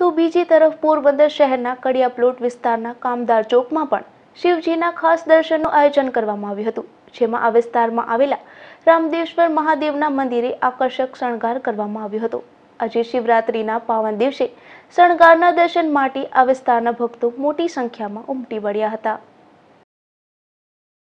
તો બીજી તરફ પોરબંદર શહેરના કડિયા પ્લોટ વિસ્તારના કામદાર ચોકમાં પણ શિવજીના ખાસ દર્શનનું આયોજન કરવામાં આવ્યું હતું જેમાં આ વિસ્તારમાં આવેલા રામદેશ્વર મહાદેવના મંદિરે આકર્ષક શણગાર કરવામાં આવ્યો હતો આજે શિવરાત્રિના પાવન દિવસે શણગારના દર્શન માટે આ વિસ્તારના ભક્તો મોટી સંખ્યામાં ઉમટી વળ્યા હતા